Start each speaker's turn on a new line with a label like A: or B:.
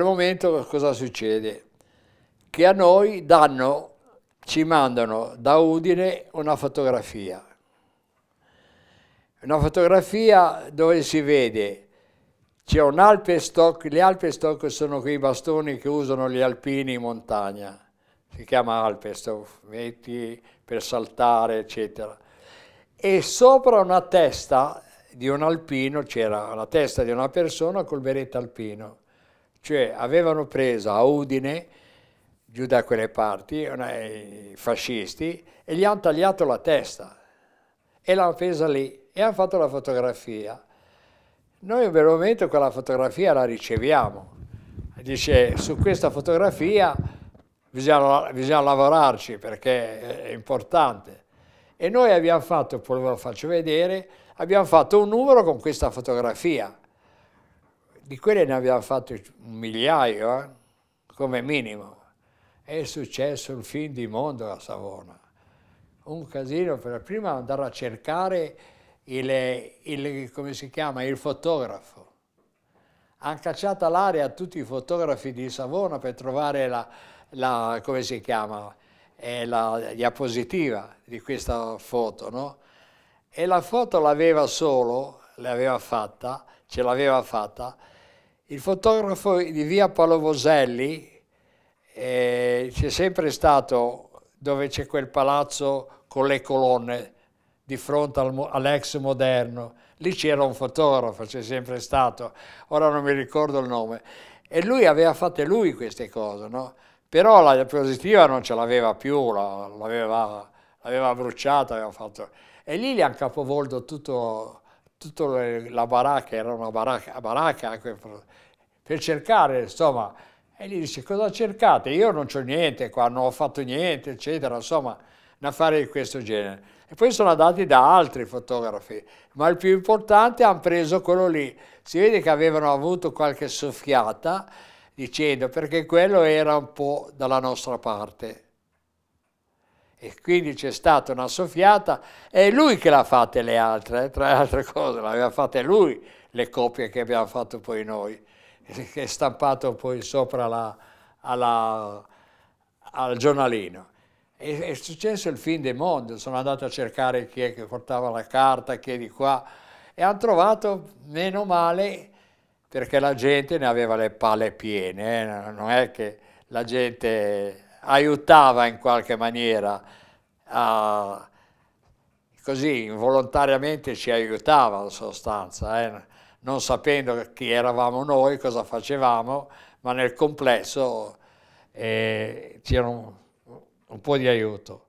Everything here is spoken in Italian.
A: quel momento cosa succede? Che a noi danno, ci mandano da Udine una fotografia. Una fotografia dove si vede c'è un alpestock, le alpestock sono quei bastoni che usano gli alpini in montagna, si chiama alpestock, metti per saltare, eccetera. E sopra una testa di un alpino c'era la testa di una persona col berretto alpino. Cioè avevano preso a Udine, giù da quelle parti, una, i fascisti, e gli hanno tagliato la testa e l'hanno presa lì e hanno fatto la fotografia. Noi per il momento quella fotografia la riceviamo. Dice su questa fotografia bisogna, bisogna lavorarci perché è importante. E noi abbiamo fatto, poi ve lo faccio vedere, abbiamo fatto un numero con questa fotografia. Di quelle ne abbiamo fatte un migliaio, eh? come minimo. È successo il film di mondo a Savona. Un casino per prima andare a cercare il, il, come si chiama, il fotografo. Ha cacciato all'aria tutti i fotografi di Savona per trovare la, la come si chiama, eh, la diapositiva di questa foto, no? E la foto l'aveva solo, l'aveva fatta, ce l'aveva fatta il fotografo di via Paolo Voselli eh, c'è sempre stato dove c'è quel palazzo con le colonne di fronte al, all'ex moderno. Lì c'era un fotografo, c'è sempre stato, ora non mi ricordo il nome. E lui aveva fatto lui queste cose, no? Però la diapositiva non ce l'aveva più, l'aveva, l'aveva bruciata, aveva fatto... E lì gli hanno capovolto tutto tutta la baracca, era una baracca, baracca per cercare, insomma, e gli dice cosa cercate? Io non ho niente qua, non ho fatto niente, eccetera, insomma, un affare di questo genere. E poi sono andati da altri fotografi, ma il più importante hanno preso quello lì. Si vede che avevano avuto qualche soffiata dicendo perché quello era un po' dalla nostra parte e quindi c'è stata una soffiata, è lui che l'ha fatta le altre, eh, tra le altre cose, l'aveva fatta lui le copie che abbiamo fatto poi noi, che è stampato poi sopra la, alla, al giornalino. E, è successo il fin del mondo, sono andato a cercare chi è che portava la carta, chi è di qua, e hanno trovato, meno male, perché la gente ne aveva le palle piene, eh? non è che la gente aiutava in qualche maniera, a, così involontariamente ci aiutava in sostanza, eh, non sapendo chi eravamo noi, cosa facevamo, ma nel complesso eh, c'era un, un po' di aiuto.